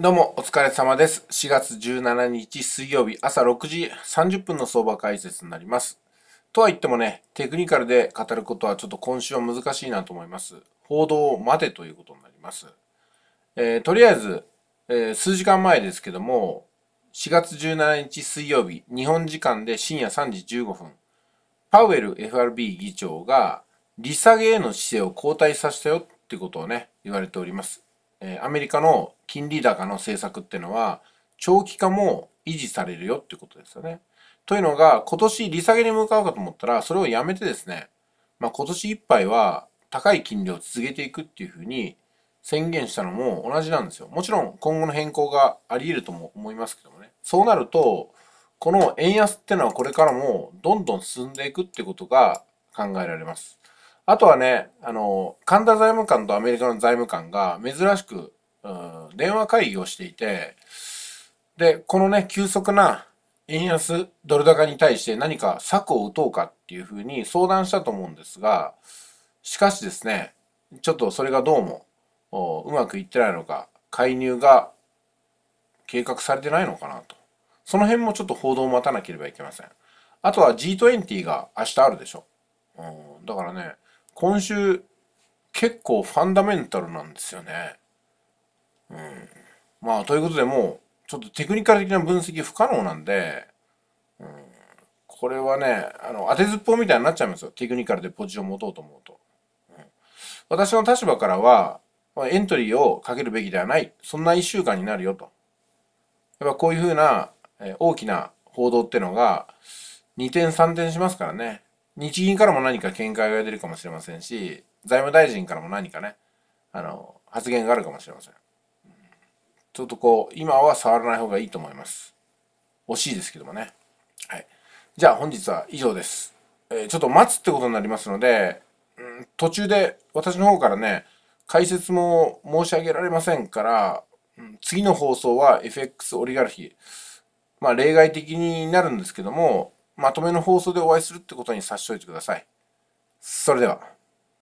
どうも、お疲れ様です。4月17日水曜日朝6時30分の相場解説になります。とは言ってもね、テクニカルで語ることはちょっと今週は難しいなと思います。報道を待てということになります。えー、とりあえず、えー、数時間前ですけども、4月17日水曜日、日本時間で深夜3時15分、パウエル FRB 議長が利下げへの姿勢を後退させたよってことをね、言われております。えー、アメリカの金利高の政策っていうのは、長期化も維持されるよってことですよね。というのが、今年利下げに向かうかと思ったら、それをやめてですね、まあ、今年いっぱいは高い金利を続けていくっていうふうに宣言したのも同じなんですよ。もちろん今後の変更があり得るとも思いますけどもね。そうなると、この円安ってのはこれからもどんどん進んでいくってことが考えられます。あとはね、あの、神田財務官とアメリカの財務官が珍しくうん、電話会議をしていて、で、このね、急速な円安ドル高に対して何か策を打とうかっていうふうに相談したと思うんですが、しかしですね、ちょっとそれがどうもうまくいってないのか、介入が計画されてないのかなと。その辺もちょっと報道を待たなければいけません。あとは G20 が明日あるでしょ。うん、だからね、今週結構ファンダメンタルなんですよね。うん。まあ、ということでもう、ちょっとテクニカル的な分析不可能なんで、うん、これはね、あの、当てずっぽうみたいになっちゃいますよ。テクニカルでポジション持とうと思うと。うん、私の立場からは、エントリーをかけるべきではない。そんな一週間になるよと。やっぱこういうふうな、え大きな報道ってのが、二点三点しますからね。日銀からも何か見解が出るかもしれませんし、財務大臣からも何かね、あの、発言があるかもしれません。ちょっとこう、今は触らない方がいいと思います。惜しいですけどもね。はい。じゃあ本日は以上です。えー、ちょっと待つってことになりますので、うん、途中で私の方からね、解説も申し上げられませんから、うん、次の放送は FX オリガルヒ。まあ例外的になるんですけども、まとめの放送でお会いするってことにさしておいてください。それでは。